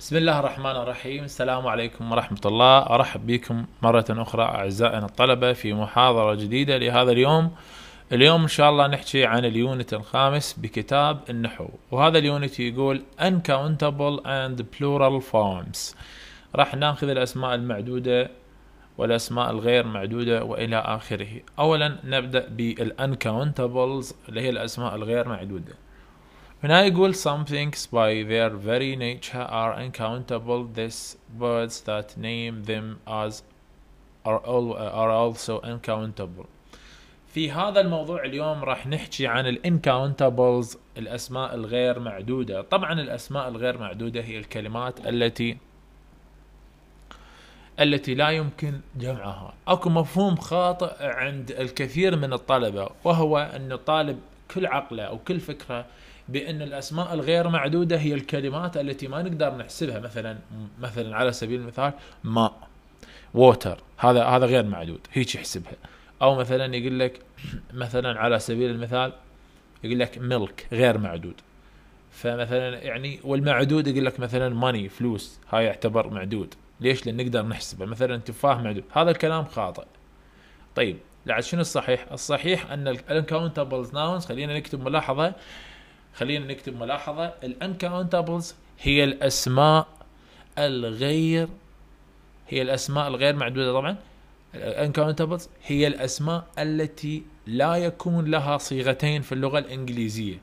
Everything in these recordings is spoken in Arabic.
بسم الله الرحمن الرحيم السلام عليكم ورحمة الله أرحب بكم مرة أخرى أعزائنا الطلبة في محاضرة جديدة لهذا اليوم اليوم إن شاء الله نحكي عن اليونت الخامس بكتاب النحو وهذا اليونت يقول Uncountable and Plural Forms راح ناخذ الأسماء المعدودة والأسماء الغير معدودة وإلى آخره أولا نبدأ بالUncountables اللي هي الأسماء الغير معدودة هنا يقول some things by their very nature are uncountable these birds that name them as are, all, are also uncountable في هذا الموضوع اليوم راح نحكي عن الانكاونتبلز الاسماء الغير معدوده طبعا الاسماء الغير معدوده هي الكلمات التي التي لا يمكن جمعها اكو مفهوم خاطئ عند الكثير من الطلبه وهو ان الطالب كل عقله او كل فكره بأن الأسماء الغير معدودة هي الكلمات التي ما نقدر نحسبها مثلا مثلا على سبيل المثال ماء ووتر هذا هذا غير معدود هيك يحسبها أو مثلا يقول لك مثلا على سبيل المثال يقول لك ملك غير معدود فمثلا يعني والمعدود يقول لك مثلا ماني فلوس هاي يعتبر معدود ليش لان نقدر نحسبه مثلا تفاح معدود هذا الكلام خاطئ طيب لعد شنو الصحيح الصحيح ان الانكاونتبلز ناونز خلينا نكتب ملاحظه خلينا نكتب ملاحظة الانكاونتابلز هي الأسماء الغير هي الأسماء الغير معدودة طبعا الانكاونتابلز هي الأسماء التي لا يكون لها صيغتين في اللغة الإنجليزية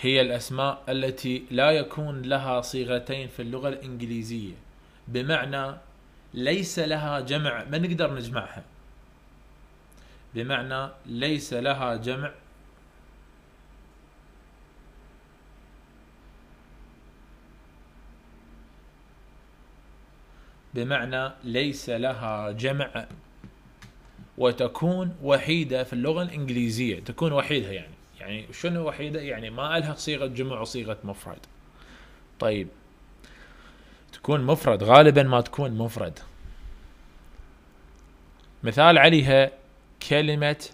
هي الأسماء التي لا يكون لها صيغتين في اللغة الإنجليزية بمعنى ليس لها جمع ما نقدر نجمعها بمعنى ليس لها جمع بمعنى ليس لها جمع وتكون وحيده في اللغه الانجليزيه تكون وحيده يعني يعني شنو وحيده يعني ما لها صيغه جمع وصيغه مفرد طيب تكون مفرد غالبا ما تكون مفرد مثال عليها كلمة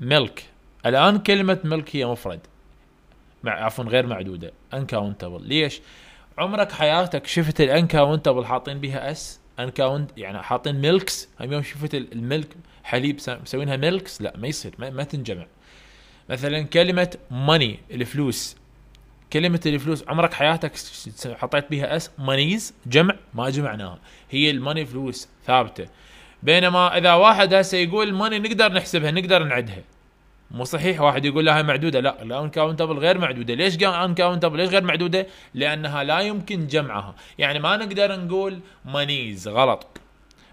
ملك الآن كلمة ملك هي مفرد مع عفوا غير معدودة انكاونتبل ليش؟ عمرك حياتك شفت الانكاونتبل حاطين بها اس انكاونت يعني حاطين ميلكس هم يوم شفت الملك حليب مسوينها ميلكس لا ما يصير ما, ما تنجمع مثلا كلمة ماني الفلوس كلمة الفلوس عمرك حياتك حطيت بها اس مانيز جمع ما جمعناها هي الماني فلوس ثابتة بينما اذا واحد هسه يقول ماني نقدر نحسبها نقدر نعدها مو صحيح واحد يقول لا معدوده لا الانكاونتبل غير معدوده ليش انكاونتبل ليش غير معدوده لانها لا يمكن جمعها يعني ما نقدر نقول مانيز غلط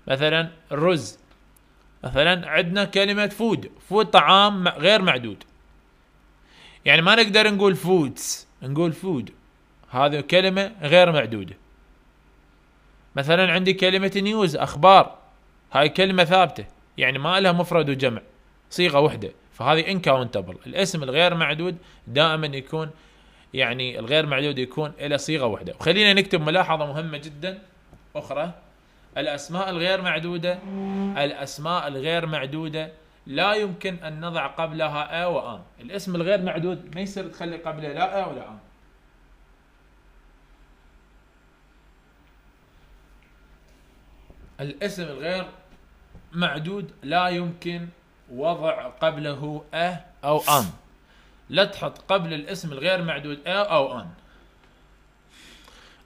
مثلا رز مثلا عندنا كلمه فود فود طعام غير معدود يعني ما نقدر نقول فودز نقول فود هذه كلمه غير معدوده مثلا عندي كلمه نيوز اخبار هاي كلمه ثابته يعني ما لها مفرد وجمع صيغه واحده فهذه انكاونتبل الاسم الغير معدود دائما يكون يعني الغير معدود يكون له صيغه واحده وخلينا نكتب ملاحظه مهمه جدا اخرى الاسماء الغير معدوده الاسماء الغير معدوده لا يمكن ان نضع قبلها ا وان الاسم الغير معدود ما يصير تخلي قبله لا ا ولا ان الاسم الغير معدود لا يمكن وضع قبله أه أو أن لا تحط قبل الاسم الغير معدود أه أو أن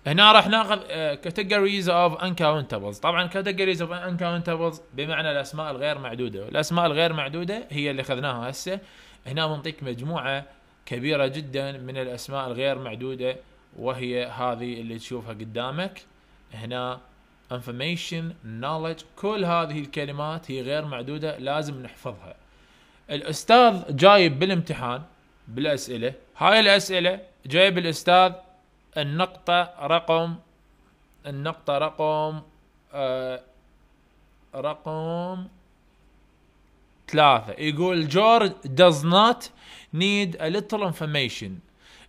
هنا راح ناخذ آه، categories of uncountables طبعا categories of uncountables بمعنى الاسماء الغير معدوده الاسماء الغير معدوده هي اللي اخذناها هسه هنا بنعطيك مجموعه كبيره جدا من الاسماء الغير معدوده وهي هذه اللي تشوفها قدامك هنا information knowledge كل هذه الكلمات هي غير معدودة لازم نحفظها الأستاذ جايب بالامتحان بالأسئلة هاي الأسئلة جايب الأستاذ النقطة رقم النقطة رقم آه رقم ثلاثة يقول جورج does not need a little information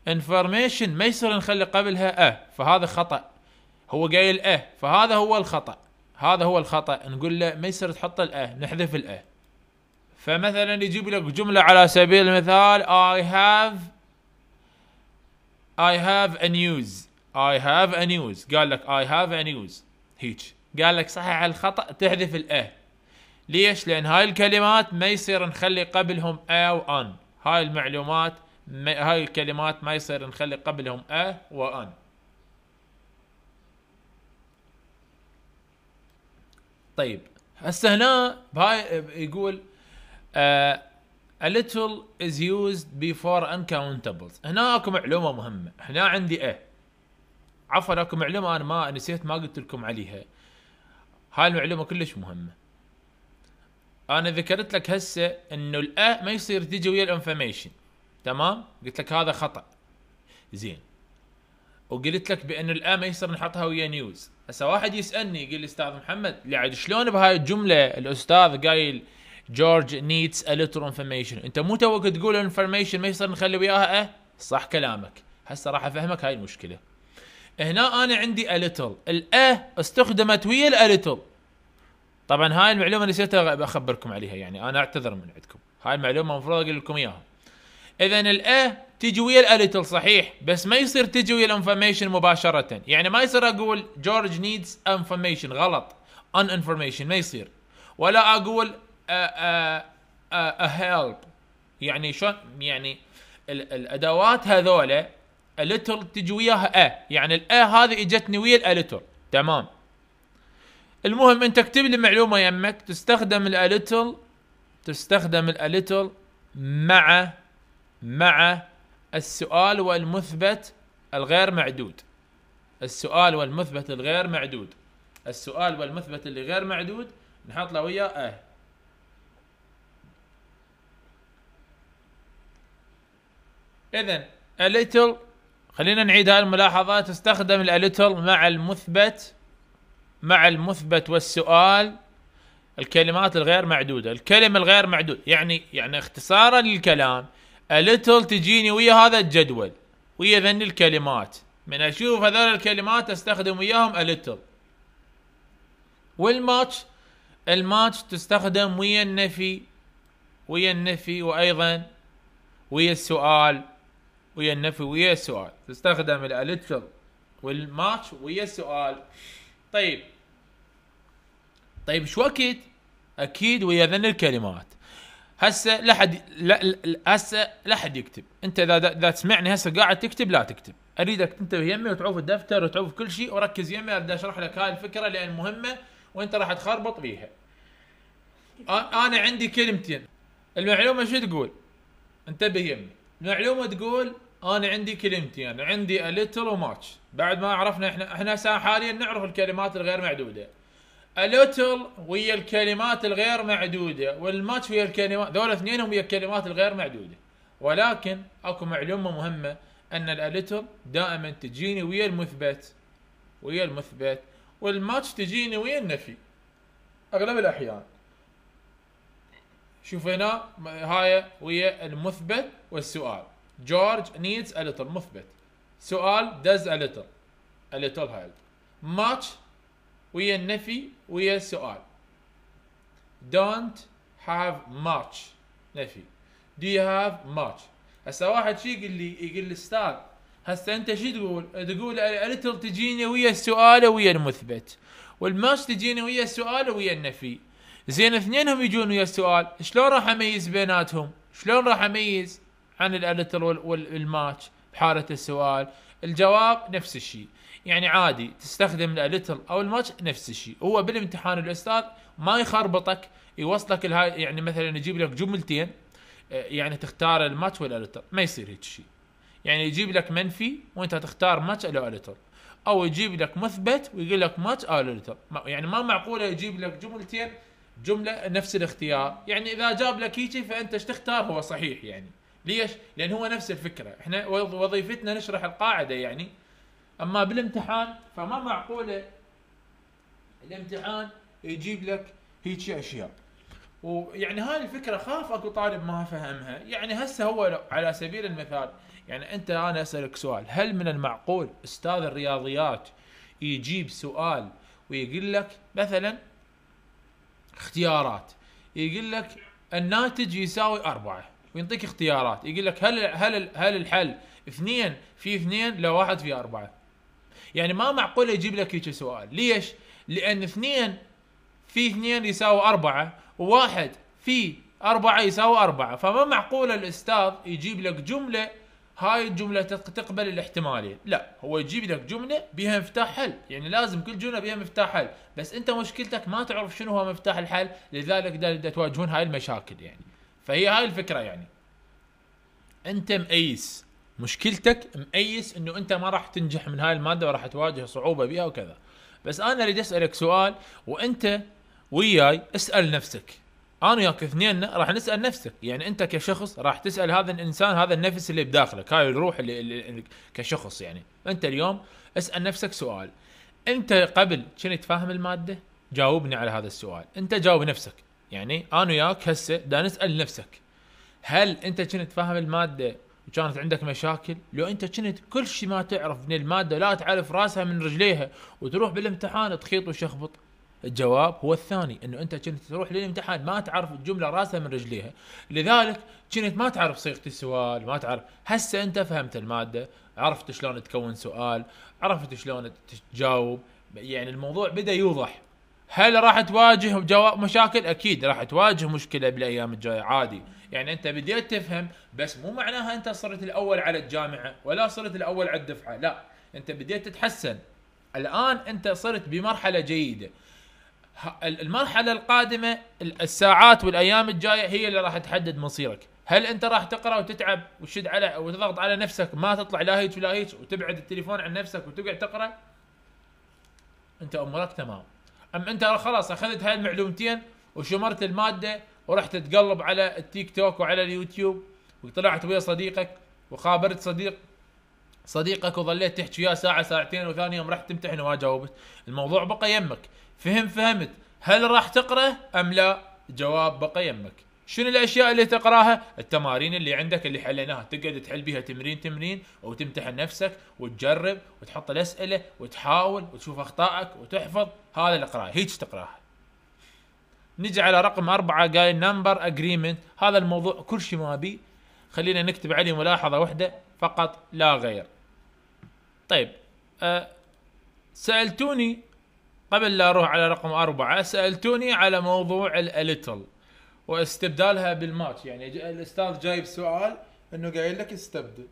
information ما يصير نخلي قبلها اه فهذا خطأ هو قايل اه فهذا هو الخطا هذا هو الخطا نقول له ما يصير تحط الاه نحذف الاه فمثلا يجيب لك جمله على سبيل المثال اي هاف اي هاف ا نيوز اي هاف ا نيوز قال لك اي هاف ا نيوز هيك قال لك صحح الخطا تحذف الاه ليش لان هاي الكلمات ما يصير نخلي قبلهم ا إيه وان هاي المعلومات هاي الكلمات ما يصير نخلي قبلهم ا إيه وان طيب هسه هنا بهاي يقول uh, a little is used before uncountables هنا اكو معلومه مهمه هنا عندي اه عفوا اكو معلومه انا ما نسيت ما قلت لكم عليها هاي المعلومه كلش مهمه انا ذكرت لك هسه انه الاه ما يصير تجي ويا الانفورميشن تمام قلت لك هذا خطا زين وقلت لك بان ما يصير نحطها ويا نيوز هسه واحد يسالني يقول لي استاذ محمد لعد شلون بهاي الجمله الاستاذ قايل جورج نيدز ا لتر انفورميشن انت مو توك تقول انفورميشن ما يصير نخلي وياها اه صح كلامك هسه راح افهمك هاي المشكله هنا انا عندي ا لتر الاه استخدمت ويا الاليتل طبعا هاي المعلومه نسيتها بخبركم عليها يعني انا اعتذر من عندكم هاي المعلومه المفروض اقول لكم اياها اذا الاه تجي ويا الاليتل صحيح بس ما يصير تجي ويا الانفورميشن مباشره يعني ما يصير اقول جورج نيدز انفورميشن غلط ان انفورميشن ما يصير ولا اقول هيلب آه، آه، آه، يعني شلون يعني ال الادوات هذولا الليتل تجي وياها اه يعني الاه هذه اجتني ويا الاليتل تمام المهم انت اكتب لي معلومه يمك تستخدم الاليتل تستخدم الاليتل مع مع السؤال والمثبت الغير معدود السؤال والمثبت الغير معدود السؤال والمثبت اللي غير معدود نحط له وياه اه اذا اليتل خلينا نعيد هذه الملاحظة تستخدم الليتل مع المثبت مع المثبت والسؤال الكلمات الغير معدودة الكلمة الغير معدود يعني يعني اختصارا للكلام التل تجيني ويا هذا الجدول ويا ذن الكلمات من اشوف هذول الكلمات استخدم وياهم التل والماتش الماتش تستخدم ويا النفي ويا النفي وايضا ويا السؤال ويا النفي ويا السؤال تستخدم الالتل والماتش ويا السؤال طيب طيب شو وقت اكيد ويا ذن الكلمات هسه لا حد لا هسه لا حد يكتب انت اذا اذا تسمعني هسه قاعد تكتب لا تكتب اريدك تنتبه يمي وتعوف الدفتر وتعوف كل شيء وركز يمي ابدا اشرح لك هاي الفكره لان مهمه وانت راح تخربط بيها انا عندي كلمتين المعلومه شو تقول انتبه يمي المعلومه تقول انا عندي كلمتين عندي a little وماتش بعد ما عرفنا احنا احنا حاليا نعرف الكلمات الغير معدوده little ويا الكلمات الغير معدوده والماتش ويا الكلمات ذول اثنينهم ويا الكلمات الغير معدوده ولكن اكو معلومه مهمه ان الاليتل دائما تجيني ويا المثبت ويا المثبت والماتش تجيني ويا النفي اغلب الاحيان شوف هنا هاي ويا المثبت والسؤال جورج نيدز a little مثبت سؤال does a little a little هاي ماتش ويا النفي ويا السؤال don't have much نفي do you have much هسا واحد شي يقول لي يقول لي استاذ هسا انت شو تقول؟ تقول الالتر تجيني ويا السؤال ويا المثبت والماتش تجيني ويا السؤال ويا النفي زين اثنينهم يجون ويا السؤال شلون راح اميز بيناتهم؟ شلون راح اميز عن الالتر والماتش بحاله السؤال؟ الجواب نفس الشيء يعني عادي تستخدم ليتل او الماتش نفس الشيء هو بالامتحان الاستاذ ما يخربطك يوصلك لهاي يعني مثلا يجيب لك جملتين آه، يعني تختار الماتش ولا ليتل ما يصير هيك شيء يعني يجيب لك منفي وانت تختار ماتش او ليتل او يجيب لك مثبت ويقول لك ماتش او ليتل يعني ما معقوله يجيب لك جملتين جمله نفس الاختيار يعني اذا جاب لك هيجي فانت ايش تختار هو صحيح يعني ليش لان هو نفس الفكره احنا وظيفتنا نشرح القاعده يعني اما بالامتحان فما معقوله الامتحان يجيب لك هيك اشياء ويعني هاي الفكره خاف اكو طالب ما فهمها يعني هسه هو على سبيل المثال يعني انت انا اسالك سؤال هل من المعقول استاذ الرياضيات يجيب سؤال ويقول لك مثلا اختيارات يقول لك الناتج يساوي أربعة وينطيك اختيارات يقول لك هل هل هل الحل اثنين في اثنين لو واحد في أربعة يعني ما معقول يجيب لك هيك سؤال ليش لان اثنين في اثنين يساوي أربعة وواحد في أربعة يساوي أربعة فما معقول الأستاذ يجيب لك جملة هاي الجملة تقبل الاحتمالية لا هو يجيب لك جملة بها مفتاح حل يعني لازم كل جملة بها مفتاح حل بس انت مشكلتك ما تعرف شنو هو مفتاح الحل لذلك دا تواجهون هاي المشاكل يعني فهي هاي الفكرة يعني انت مقيس مشكلتك مأيس انه انت ما راح تنجح من هاي الماده وراح تواجه صعوبه بها وكذا بس انا اريد اسالك سؤال وانت وياي اسال نفسك انا وياك اثنين راح نسال نفسك يعني انت كشخص راح تسال هذا الانسان هذا النفس اللي بداخلك هاي الروح اللي, اللي كشخص يعني انت اليوم اسال نفسك سؤال انت قبل كنت فاهم الماده جاوبني على هذا السؤال انت جاوب نفسك يعني انا وياك هسه دا نسال نفسك هل انت كنت فاهم الماده وكانت عندك مشاكل لو انت كنت كل شيء ما تعرف من الماده لا تعرف راسها من رجليها وتروح بالامتحان تخيط وشخبط الجواب هو الثاني انه انت كنت تروح للامتحان ما تعرف الجمله راسها من رجليها لذلك كنت ما تعرف صيغه السؤال ما تعرف هسه انت فهمت الماده عرفت شلون تكون سؤال عرفت شلون تجاوب يعني الموضوع بدا يوضح هل راح تواجه جواب مشاكل اكيد راح تواجه مشكله بالايام الجايه عادي يعني انت بديت تفهم بس مو معناها انت صرت الاول على الجامعه ولا صرت الاول على الدفعه لا انت بديت تتحسن الان انت صرت بمرحله جيده المرحله القادمه الساعات والايام الجايه هي اللي راح تحدد مصيرك هل انت راح تقرا وتتعب وتشد على وتضغط على نفسك ما تطلع لا هيك ولا هيك وتبعد التليفون عن نفسك وتقعد تقرا انت امورك تمام ام انت خلاص اخذت هاي المعلومتين وشمرت الماده ورحت تقلب على التيك توك وعلى اليوتيوب وطلعت ويا صديقك وخابرت صديق صديقك وظليت تحكي وياه ساعه ساعتين وثاني يوم رحت تمتحن وما جاوبت الموضوع بقى يمك فهم فهمت هل راح تقرا ام لا جواب بقى يمك شنو الاشياء اللي تقراها التمارين اللي عندك اللي حليناها تقعد تحل بيها تمرين تمرين وتمتحن نفسك وتجرب وتحط الاسئله وتحاول وتشوف اخطائك وتحفظ هذا القراءه هيك تقراها نجي على رقم أربعة قال نمبر أجريمنت هذا الموضوع كل شيء ما بي خلينا نكتب عليه ملاحظة واحدة فقط لا غير طيب أه سألتوني قبل لا أروح على رقم أربعة سألتوني على موضوع الأليتل واستبدالها بالماتش يعني الأستاذ جايب سؤال أنه قايل لك استبدل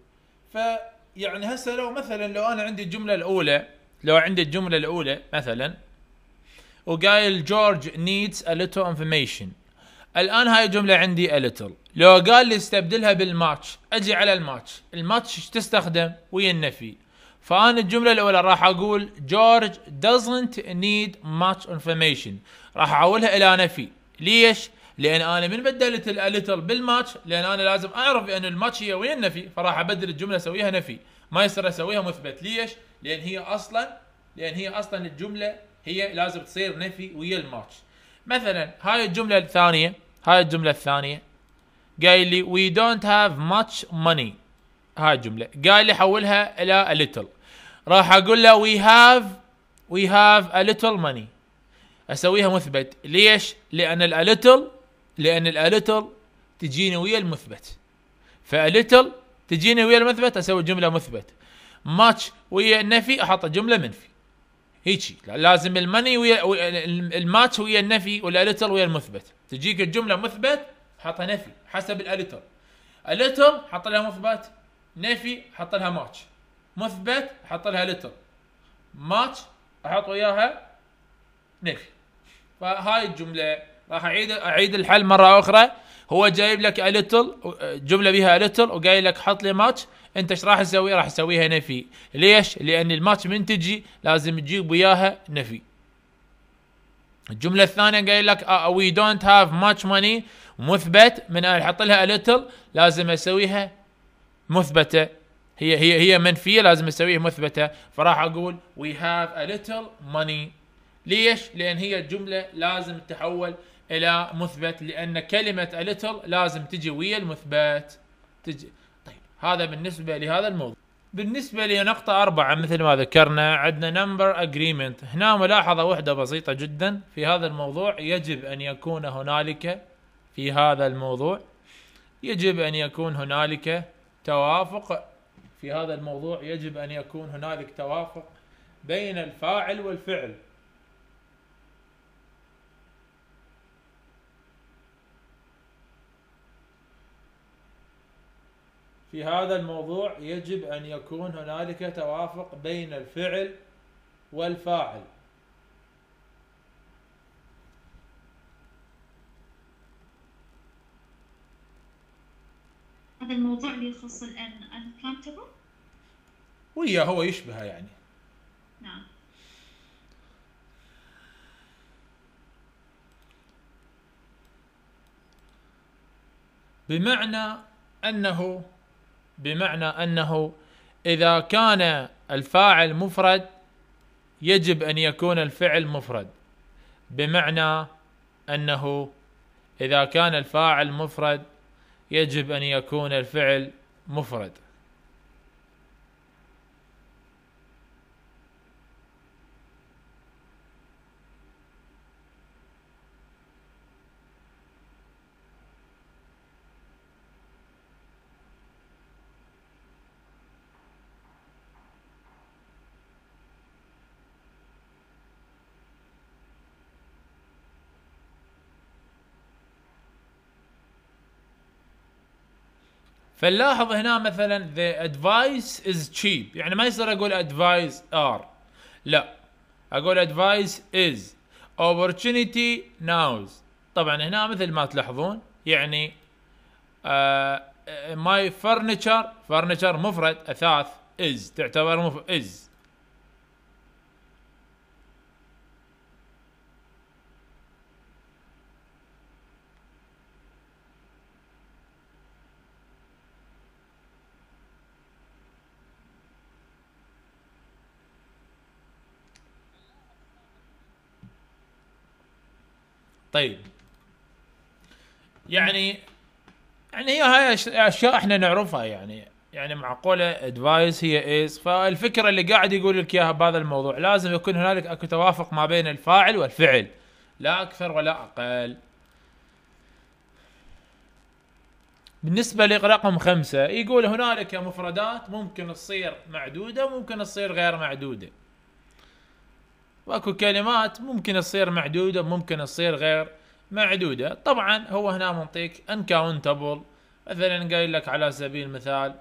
فيعني هسه لو مثلا لو أنا عندي الجملة الأولى لو عندي الجملة الأولى مثلا وقايل جورج نيدز ا ليتل انفورميشن الان هاي الجمله عندي ا ليتل لو قال لي استبدلها بالماتش اجي على الماتش الماتش تستخدم ويا النفي فانا الجمله الاولى راح اقول جورج doesn't نيد ماتش انفورميشن راح احولها الى نفي ليش لان انا من بدلت الالتر بالماتش لان انا لازم اعرف ان الماتش هي ويا النفي فراح ابدل الجمله اسويها نفي ما يصير اسويها مثبت ليش لان هي اصلا لان هي اصلا الجمله هي لازم تصير نفي ويا الماتش مثلا هاي الجمله الثانيه هاي الجمله الثانيه قايل لي وي دونت هاف ماتش ماني هاي الجمله قايل لي حولها الى ليتل راح اقول له وي هاف وي هاف ا ليتل ماني اسويها مثبت ليش لان الاليتل لان الاليتل تجيني ويا المثبت فاليتل تجيني ويا المثبت اسوي جمله مثبت ماتش ويا النفي احط جمله منفي هيجي لازم الماني ويا الماتش ويا النفي والاليتر ويا المثبت تجيك الجمله مثبت حاطه نفي حسب الاليتر اليتر حط لها مثبت نفي حط لها ماتش مثبت حط لها لتر ماتش احط وياها نفي فهاي الجمله راح اعيد اعيد الحل مره اخرى هو جايب لك اليتل جمله بها اليتل وقايل لك حط لي ماتش انت ايش راح تسوي راح تسويها نفي ليش لان الماتش من تجي لازم تجيب وياها نفي الجمله الثانيه قايل لك وي دونت هاف ماتش ماني مثبت من احط لها ليتل لازم اسويها مثبته هي هي هي منفيه لازم اسويها مثبته فراح اقول وي هاف ا ليتل ماني ليش؟ لان هي الجمله لازم تتحول الى مثبت لان كلمه a ليتل لازم تجي ويا المثبت تجي هذا بالنسبة لهذا الموضوع بالنسبة لنقطة أربعة مثل ما ذكرنا عندنا نمبر أجريمنت هنا ملاحظة واحدة بسيطة جدا في هذا الموضوع يجب أن يكون هنالك في هذا الموضوع يجب أن يكون هنالك توافق في هذا الموضوع يجب أن يكون هنالك توافق بين الفاعل والفعل في هذا الموضوع يجب أن يكون هنالك توافق بين الفعل والفاعل هذا الموضوع اللي يخص الان ويا هو يشبهه يعني نعم بمعنى انه بمعنى انه اذا كان الفاعل مفرد يجب ان يكون الفعل مفرد بمعنى انه اذا كان الفاعل مفرد يجب ان يكون الفعل مفرد فنلاحظ هنا مثلا the advice is cheap يعني ما يصير اقول advice are لا اقول advice is opportunity nows طبعا هنا مثل ما تلاحظون يعني ماي فرنتشر فرنتشر مفرد اثاث is تعتبر مفرد is طيب يعني يعني هي هاي اشياء احنا نعرفها يعني يعني معقوله ادفايس هي ايز فالفكره اللي قاعد يقول لك اياها بهذا الموضوع لازم يكون هنالك اكو توافق ما بين الفاعل والفعل لا اكثر ولا اقل بالنسبة لرقم خمسة يقول هنالك مفردات ممكن تصير معدودة ممكن تصير غير معدودة واكو كلمات ممكن تصير معدوده ممكن تصير غير معدوده طبعا هو هنا منطيك انكاونتبل مثلا قايل لك على سبيل المثال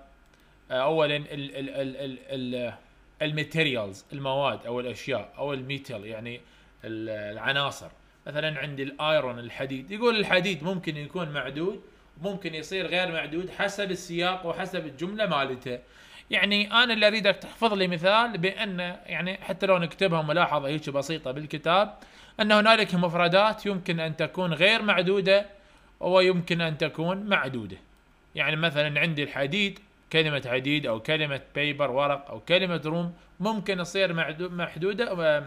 آه، اولا ال ال ال ال ال الماتيريالز المواد او الاشياء او الميتال يعني العناصر مثلا عندي الايرون الحديد يقول الحديد ممكن يكون معدود ممكن يصير غير معدود حسب السياق وحسب الجمله مالته يعني انا اللي اريدك تحفظ لي مثال بان يعني حتى لو نكتبها ملاحظه هيك بسيطه بالكتاب ان هنالك مفردات يمكن ان تكون غير معدوده ويمكن ان تكون معدوده. يعني مثلا عندي الحديد كلمة حديد او كلمة بيبر ورق او كلمة روم ممكن يصير محدودة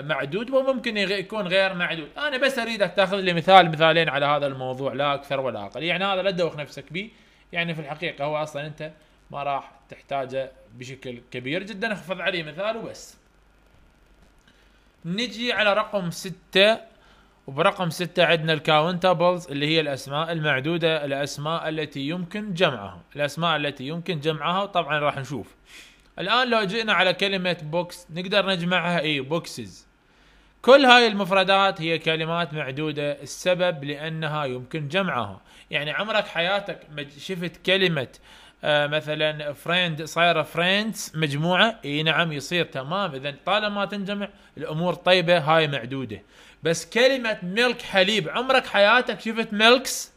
معدود وممكن يكون غير معدود، انا بس اريدك تاخذ لي مثال مثالين على هذا الموضوع لا اكثر ولا اقل، يعني هذا لا تدوخ نفسك به، يعني في الحقيقة هو اصلا انت ما راح تحتاجه بشكل كبير جدا اخفض عليه مثال وبس نجي على رقم ستة وبرقم ستة عندنا الكاونتابلز اللي هي الأسماء المعدودة الأسماء التي يمكن جمعها الأسماء التي يمكن جمعها وطبعا راح نشوف الآن لو جئنا على كلمة بوكس نقدر نجمعها اي بوكسز كل هاي المفردات هي كلمات معدودة السبب لأنها يمكن جمعها يعني عمرك حياتك ما شفت كلمة آه، مثلا فريند صايره فريندز مجموعه اي نعم يصير تمام اذا طالما تنجمع الامور طيبه هاي معدوده بس كلمه ميلك حليب عمرك حياتك شفت ميلكس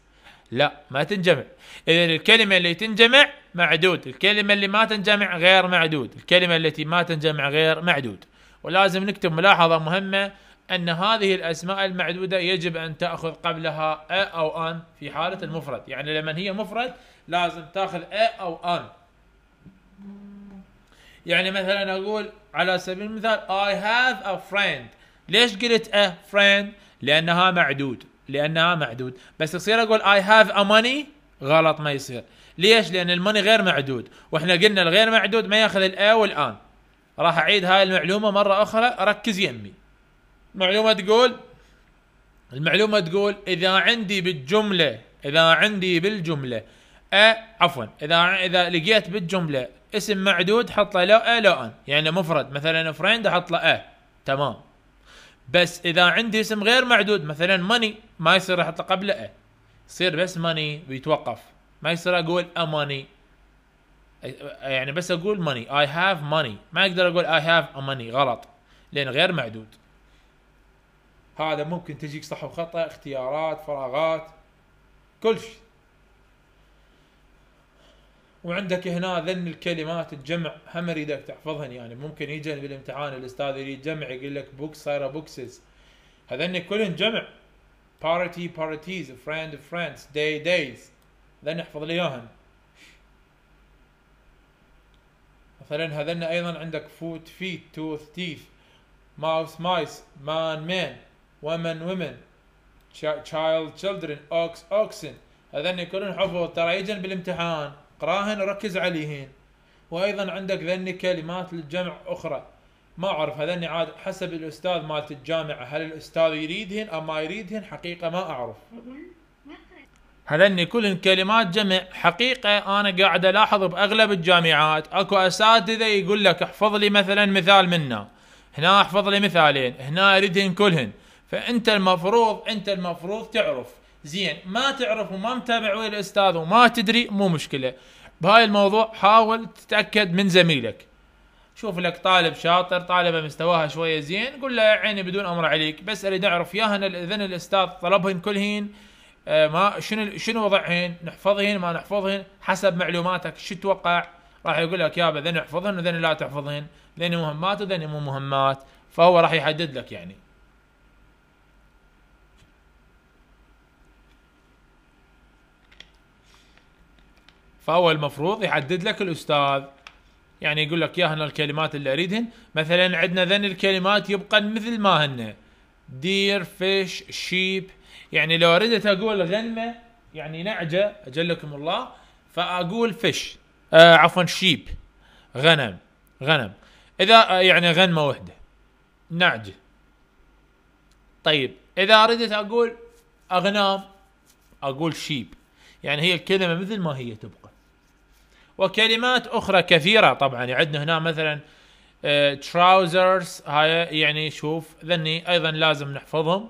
لا ما تنجمع اذا الكلمه اللي تنجمع معدود الكلمه اللي ما تنجمع غير معدود الكلمه التي ما تنجمع غير معدود ولازم نكتب ملاحظه مهمه ان هذه الاسماء المعدوده يجب ان تاخذ قبلها أ او ان في حاله المفرد يعني لما هي مفرد لازم تاخذ a او R يعني مثلا اقول على سبيل المثال I have a friend ليش قلت a friend لانها معدود لانها معدود بس يصير اقول I have a money غلط ما يصير ليش لان الماني غير معدود واحنا قلنا الغير معدود ما ياخذ الاي والان راح اعيد هاي المعلومه مره اخرى ركز يمي المعلومه تقول المعلومه تقول اذا عندي بالجمله اذا عندي بالجمله أ عفوا اذا اذا لقيت بالجمله اسم معدود حط له لو أ لو أن يعني مفرد مثلا فريند احط له أ تمام بس اذا عندي اسم غير معدود مثلا ماني ما يصير احط قبله أ يصير بس ماني بيتوقف ما يصير اقول اماني يعني بس اقول ماني اي هاف ماني ما اقدر اقول اي هاف ماني غلط لان غير معدود هذا ممكن تجيك صح وخطا اختيارات فراغات كل شيء وعندك هنا ذن الكلمات الجمع هم يريدك تحفظهن يعني ممكن يجي بالامتحان الاستاذ يريد جمع يقول لك بوكس صايره بوكسز هذن كلهن جمع بارتي بارتيز فريند فريندز داي دايز ذن احفظ لي اياهن مثلا هذن ايضا عندك فوت فيت توث تيث ماوس مايس مان مان ومن ومن تشايلد تشيلدرن اوكس اوكسن هذن كلهن حفظ ترى يجن بالامتحان راهن ركز عليهن وايضا عندك ذني كلمات للجمع اخرى ما اعرف هذني عاد حسب الاستاذ مالت الجامعه هل الاستاذ يريدهن ام ما يريدهن حقيقه ما اعرف هذني كل كلمات جمع حقيقه انا قاعد الاحظ باغلب الجامعات اكو اساتذه يقول لك احفظ لي مثلا مثال منا هنا احفظ لي مثالين هنا اريدهن كلهن فانت المفروض انت المفروض تعرف زين ما تعرف وما متابع ويا الاستاذ وما تدري مو مشكله بهاي الموضوع حاول تتاكد من زميلك شوف لك طالب شاطر طالبه مستواها شويه زين قول له عيني بدون امر عليك بس اريد اعرف يا هن اذن الاستاذ طلبهن كلهن آه ما شنو شنو وضعهن نحفظهن ما نحفظهن حسب معلوماتك شو تتوقع راح يقول لك يا بذن احفظهن وذن لا تحفظهن ذن مهمات وذن مو مهمات فهو راح يحدد لك يعني فهو المفروض يحدد لك الاستاذ يعني يقول لك يا هن الكلمات اللي اريدهن مثلا عندنا ذن الكلمات يبقى مثل ما هن دير فيش شيب يعني لو ردت اقول غنمه يعني نعجه اجلكم الله فاقول فيش آه عفوا شيب غنم غنم اذا آه، يعني غنمه واحده نعجه طيب اذا ردت اقول اغنام اقول شيب يعني هي الكلمه مثل ما هي تبقى وكلمات اخرى كثيره طبعا عندنا هنا مثلا تراوزرز آه، هاي يعني شوف ذني ايضا لازم نحفظهم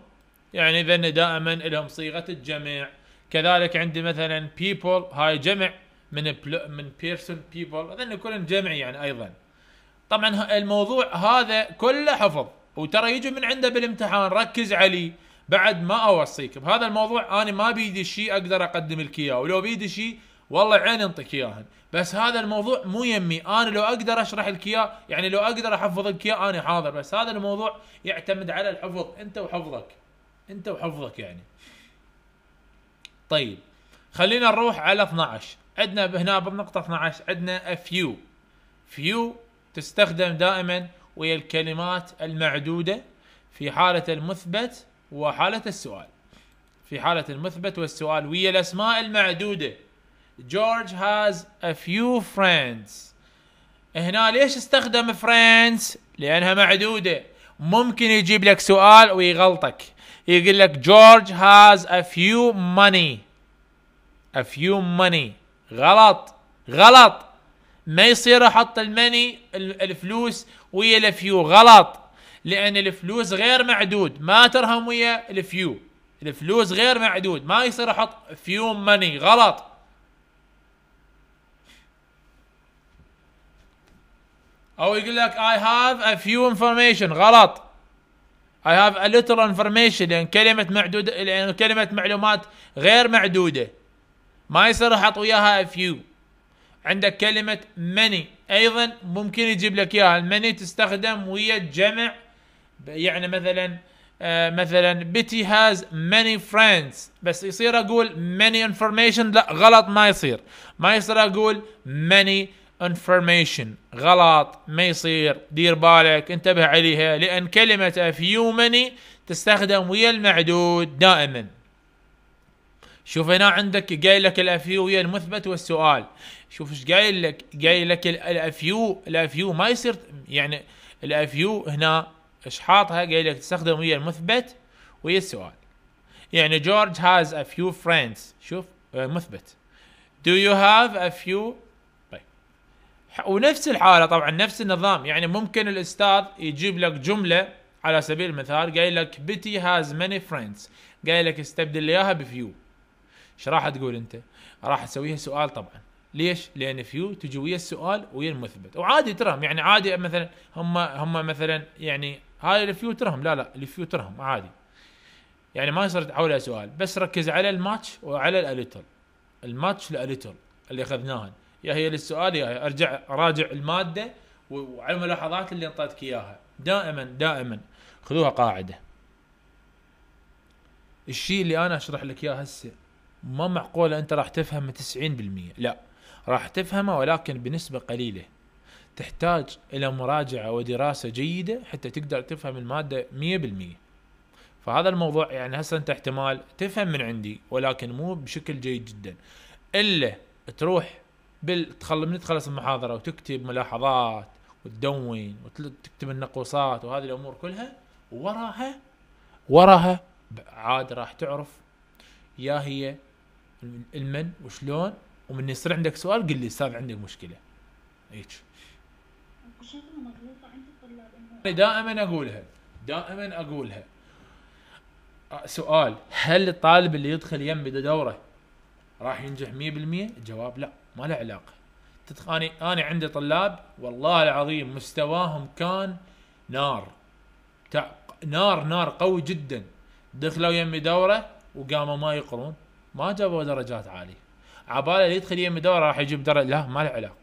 يعني ذني دائما لهم صيغه الجمع كذلك عندي مثلا بيبل هاي جمع من من بيرسون بيبل ذني كلهم جمع يعني ايضا طبعا الموضوع هذا كله حفظ وترى يجي من عنده بالامتحان ركز عليه بعد ما اوصيك بهذا الموضوع انا ما بيدي شيء اقدر اقدم لك اياه ولو بيدي شيء والله عيني انطيك اياهن بس هذا الموضوع مو يمي انا لو اقدر اشرح لك اياه يعني لو اقدر احفظ لك اياه انا حاضر بس هذا الموضوع يعتمد على الحفظ انت وحفظك انت وحفظك يعني طيب خلينا نروح على 12 عندنا هنا بالنقطه 12 عندنا فيو فيو تستخدم دائما ويا الكلمات المعدوده في حاله المثبت وحاله السؤال في حاله المثبت والسؤال ويا الاسماء المعدوده جورج هاز ا فيو فريندز هنا ليش استخدم فريندز لانها معدوده ممكن يجيب لك سؤال ويغلطك يقول لك جورج هاز ا فيو ماني ا فيو ماني غلط غلط ما يصير احط المني الفلوس ويا الفيو غلط لان الفلوس غير معدود ما ترهم ويا الفيو الفلوس غير معدود ما يصير احط فيو ماني غلط او يقول لك اي هاف ا فيو انفورميشن غلط اي هاف ا ليتل انفورميشن لان كلمه معدوده لان يعني كلمه معلومات غير معدوده ما يصير احط وياها فيو عندك كلمه many ايضا ممكن يجيب لك اياها الماني تستخدم ويا الجمع يعني مثلا آه مثلا بيتي هاز ماني فريندز بس يصير اقول ماني انفورميشن لا غلط ما يصير ما يصير اقول ماني انفورميشن غلط ما يصير دير بالك انتبه عليها لان كلمة many تستخدم ويا المعدود دائما شوف هنا عندك قايل لك الافيو ويا المثبت والسؤال شوف ايش قايل لك قايل لك الافيو الافيو ما يصير يعني الافيو هنا ايش حاطها قايل لك تستخدم ويا المثبت ويا السؤال يعني جورج هاز افيو فريندز شوف آه، مثبت do you have a few ونفس الحاله طبعا نفس النظام يعني ممكن الاستاذ يجيب لك جمله على سبيل المثال قايل لك بيتي هاز ماني فريندز قايل لك استبدل اياها بفيو ايش راح تقول انت؟ راح تسويها سؤال طبعا ليش؟ لان فيو تجي ويا السؤال ويا المثبت وعادي ترهم يعني عادي مثلا هم هم مثلا يعني هاي الفيو ترهم لا لا الفيو ترهم عادي يعني ما يصير تحولها سؤال بس ركز على الماتش وعلى الاليتل الماتش لاليتل اللي اخذناهن يا هي للسؤال يا ارجع راجع الماده وعلى الملاحظات اللي انطيتك اياها دائما دائما خذوها قاعده الشيء اللي انا اشرح لك اياه هسه ما معقوله انت راح تفهمه 90% لا راح تفهمه ولكن بنسبه قليله تحتاج الى مراجعه ودراسه جيده حتى تقدر تفهم الماده 100% فهذا الموضوع يعني هسه انت احتمال تفهم من عندي ولكن مو بشكل جيد جدا الا تروح بالتخلص من تخلص المحاضره وتكتب ملاحظات وتدون وتكتب النقوصات وهذه الامور كلها وراها وراها عاد راح تعرف يا هي المن وشلون ومن يصير عندك سؤال قل لي استاذ عندك مشكله هيك دائما اقولها دائما اقولها سؤال هل الطالب اللي يدخل يمي دوره راح ينجح 100% الجواب لا ما له علاقه تتخاني انا عندي طلاب والله العظيم مستواهم كان نار تع... نار نار قوي جدا دخلوا يمي دوره وقاموا ما يقرون ما جابوا درجات عاليه عباله اللي يدخل يمي دوره راح يجيب درجه لا ما له علاقه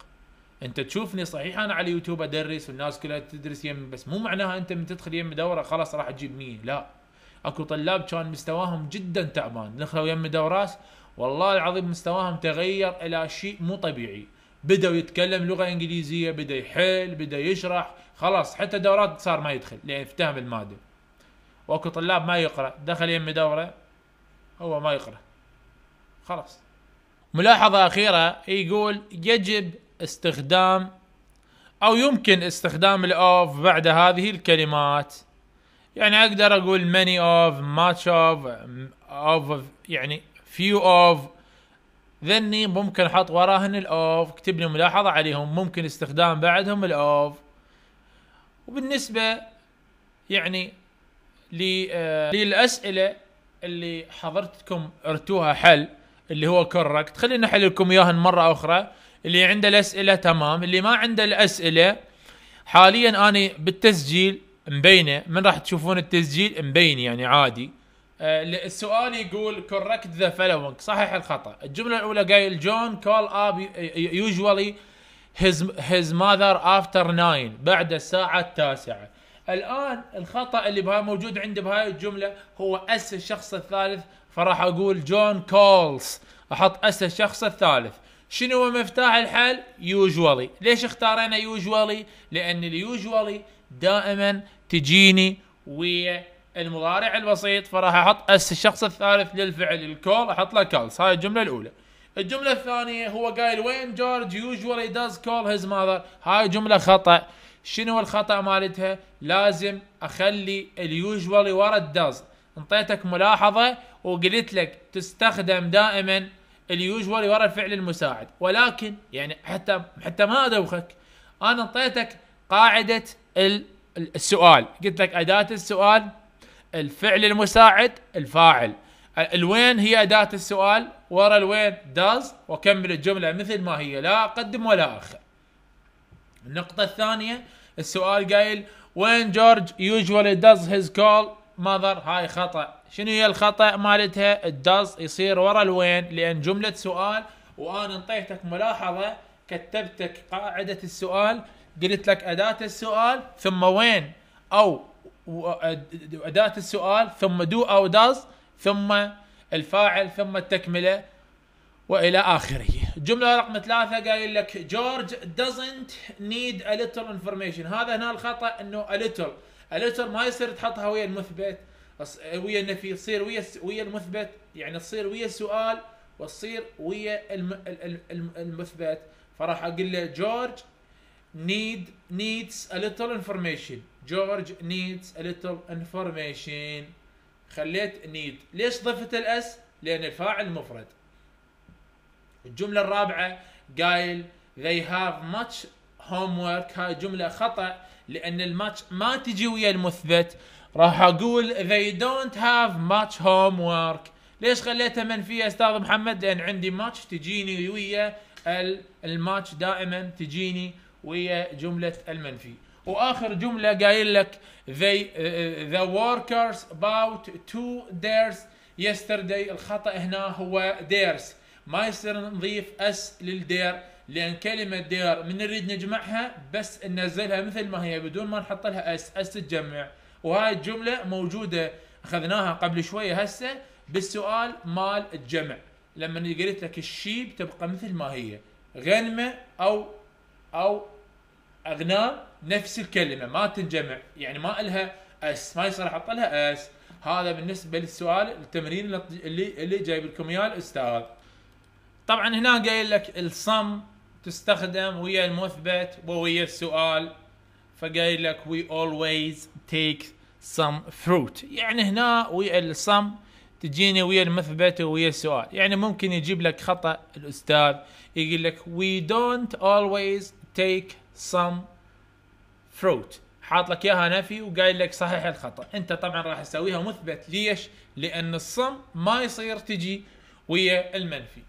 انت تشوفني صحيح انا على يوتيوب ادرس والناس كلها تدرس يمي بس مو معناها انت من تدخل يمي دوره خلاص راح تجيب 100 لا اكو طلاب كان مستواهم جدا تعبان دخلوا يمي دورات والله العظيم مستواهم تغير الى شيء مو طبيعي بدا يتكلم لغه انجليزيه بدا يحل بدا يشرح خلاص حتى دورات صار ما يدخل لان افتهم الماده واكو طلاب ما يقرا دخل يمي دوره هو ما يقرا خلاص ملاحظة أخيرة يقول يجب استخدام أو يمكن استخدام الأوف بعد هذه الكلمات يعني أقدر أقول many of much of of يعني فيو اوف ذني ممكن احط وراهن الاوف اكتب لي ملاحظه عليهم ممكن استخدام بعدهم الاوف وبالنسبه يعني آه، للاسئله اللي حضرتكم ارتوها حل اللي هو كوركت خلينا نحل لكم اياهن مره اخرى اللي عنده الاسئله تمام اللي ما عنده الاسئله حاليا انا بالتسجيل مبينه من راح تشوفون التسجيل مبين يعني عادي آه، السؤال يقول correct the following صحيح الخطا الجمله الاولى قايل جون كول اب يوجوالي هيز هيز ماذر افتر 9 بعد الساعه التاسعه الان الخطا اللي بها موجود عندي بهاي الجمله هو اس الشخص الثالث فراح اقول جون كولز احط اس الشخص الثالث شنو هو مفتاح الحل يوجوالي ليش اختارينا يوجوالي لان اليوجوالي دائما تجيني ويا المضارع البسيط فراح احط اس الشخص الثالث للفعل الكول احط له كالز هاي الجمله الاولى الجمله الثانيه هو قايل وين جورج يوجوالي داز كول هيز ماذر هاي جمله خطا شنو الخطا مالتها لازم اخلي اليوجوالي ورا الداز انطيتك ملاحظه وقلت لك تستخدم دائما اليوجوالي ورا الفعل المساعد ولكن يعني حتى حتى ما ادوخك انا انطيتك قاعده السؤال قلت لك اداه السؤال الفعل المساعد الفاعل الوين هي أداة السؤال ورا الوين داز وكمل الجملة مثل ما هي لا أقدم ولا أخر النقطة الثانية السؤال قايل وين جورج يوجوالي داز هيز كول ماذر هاي خطأ شنو هي الخطأ مالتها الداز يصير ورا الوين لأن جملة سؤال وأنا انطيتك ملاحظة كتبتك قاعدة السؤال قلت لك أداة السؤال ثم وين أو وأداة السؤال ثم دو أو داز ثم الفاعل ثم التكملة وإلى آخره جملة رقم ثلاثة قايل لك جورج doesn't need a little information هذا هنا الخطأ أنه a little a little ما يصير تحطها ويا المثبت ويا النفي تصير ويا ويا المثبت يعني تصير ويا السؤال وتصير ويا المثبت فراح اقول له جورج نيد needs a little information جورج نيدز a little information خليت نيد ليش ضفت الاس لان الفاعل مفرد الجملة الرابعة قايل they have much homework هاي جملة خطأ لأن الماتش ما تجي ويا المثبت راح أقول they don't have much homework ليش خليتها منفية أستاذ محمد لأن عندي ماتش تجيني ويا الماتش دائما تجيني ويا جملة المنفي واخر جمله قايل لك they uh, the workers bought two dares yesterday الخطا هنا هو dares ما يصير نضيف اس للدير لان كلمه دير من نريد نجمعها بس ننزلها مثل ما هي بدون ما نحط لها اس اس تجمع وهاي الجمله موجوده اخذناها قبل شويه هسه بالسؤال مال الجمع لما قلت لك الشيب تبقى مثل ما هي غنمه او او اغنام نفس الكلمه ما تنجمع يعني ما الها اس ما يصير احط لها اس هذا بالنسبه للسؤال التمرين اللي اللي جايب لكم اياه الاستاذ طبعا هنا قايل لك الصم تستخدم ويا المثبت وويا السؤال فقايل لك وي اولويز تيك سم فروت يعني هنا ويا الصم تجيني ويا المثبت ويا السؤال يعني ممكن يجيب لك خطا الاستاذ يقول لك وي دونت اولويز take some fruit حاط لك اياها نفي وقايل لك صحيح الخطا انت طبعا راح تسويها مثبت ليش لان الصم ما يصير تجي ويا المنفي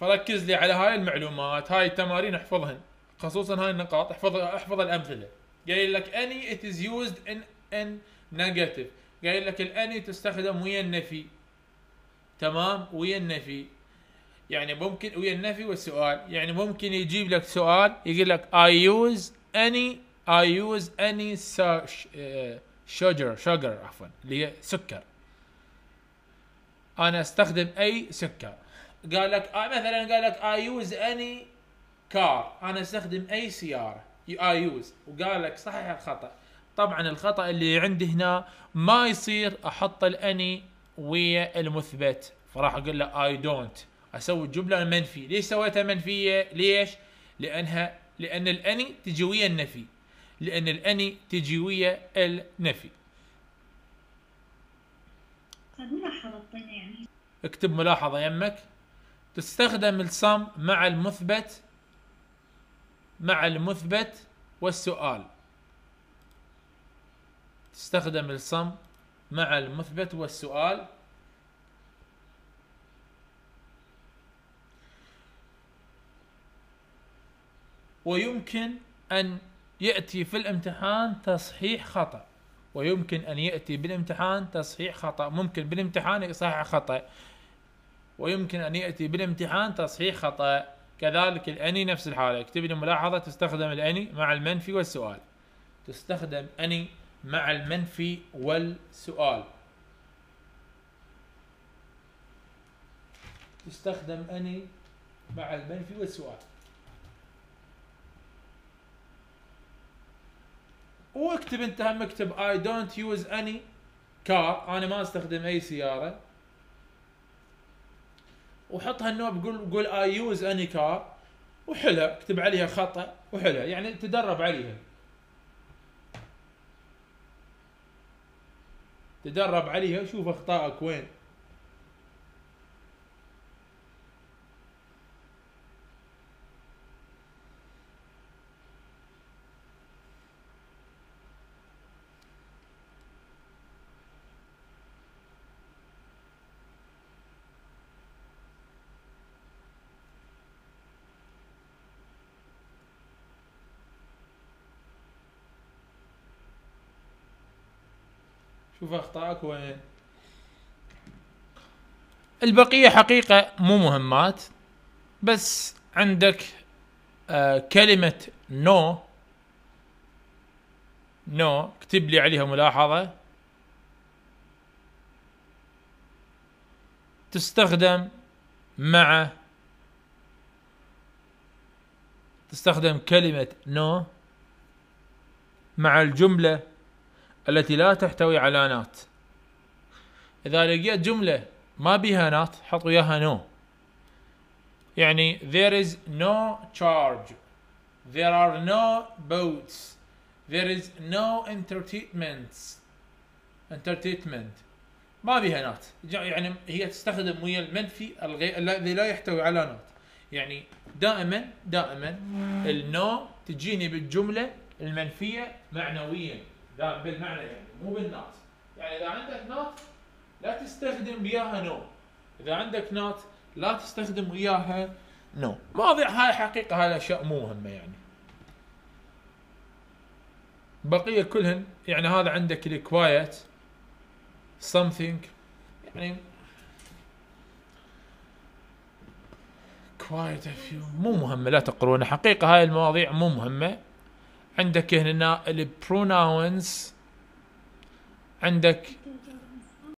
فركز لي على هاي المعلومات هاي التمارين احفظهن خصوصا هاي النقاط احفظ احفظ الامثله قايل لك اني ات از يوزد ان ان نيجاتيف قايل لك الاني تستخدم ويا النفي تمام ويا النفي يعني ممكن ويا النفي والسؤال يعني ممكن يجيب لك سؤال يقول لك I use any I use any sugar sugar عفوا اللي هي سكر انا استخدم اي سكر قال لك مثلا قال لك I use any car انا استخدم اي سياره I use وقال لك صحيح الخطا طبعا الخطا اللي عندي هنا ما يصير احط الاني ويا المثبت فراح اقول له I don't اسوي الجمله منفي ليش سويتها منفيه ليش لانها لان الاني تجي ويا النفي لان الاني تجي ويا النفي طيب، طيب يعني اكتب ملاحظه يمك تستخدم الصم مع المثبت مع المثبت والسؤال تستخدم الصم مع المثبت والسؤال ويمكن أن يأتي في الامتحان تصحيح خطأ ويمكن أن يأتي بالامتحان تصحيح خطأ ممكن بالامتحان يصحح خطأ ويمكن أن يأتي بالامتحان تصحيح خطأ كذلك الأني نفس الحالة اكتب لي ملاحظة تستخدم الأني مع المنفي والسؤال تستخدم أني مع المنفي والسؤال تستخدم أني مع المنفي والسؤال واكتب انت هم اكتب اي دونت يوز اني كار انا ما استخدم اي سياره وحط هالنوب قول قول اي يوز اني كار وحلها اكتب عليها خطا وحلها يعني تدرب عليها تدرب عليها شوف اخطائك وين شوف اخطائك وين البقيه حقيقه مو مهمات بس عندك آه كلمه نو نو اكتب لي عليها ملاحظه تستخدم مع تستخدم كلمه نو مع الجمله التي لا تحتوي على نات إذا لقيت جملة ما بيها نات حط وياها نو يعني there is no charge there are no boats there is no entertainments entertainment ما بيها نات يعني هي تستخدم ويا المنفي الغي... الذي لا يحتوي على نات يعني دائما دائما النو تجيني بالجمله المنفيه معنويا لا بالمعنى يعني مو بالنات يعني اذا عندك نات لا تستخدم وياها نو اذا عندك نات لا تستخدم وياها نو مواضيع هاي حقيقه هاي الاشياء مو مهمه يعني بقيه كلهن يعني هذا عندك الكوايت something يعني كوايت مو مهمه لا تقرونها حقيقه هاي المواضيع مو مهمه عندك هنا البروناونز عندك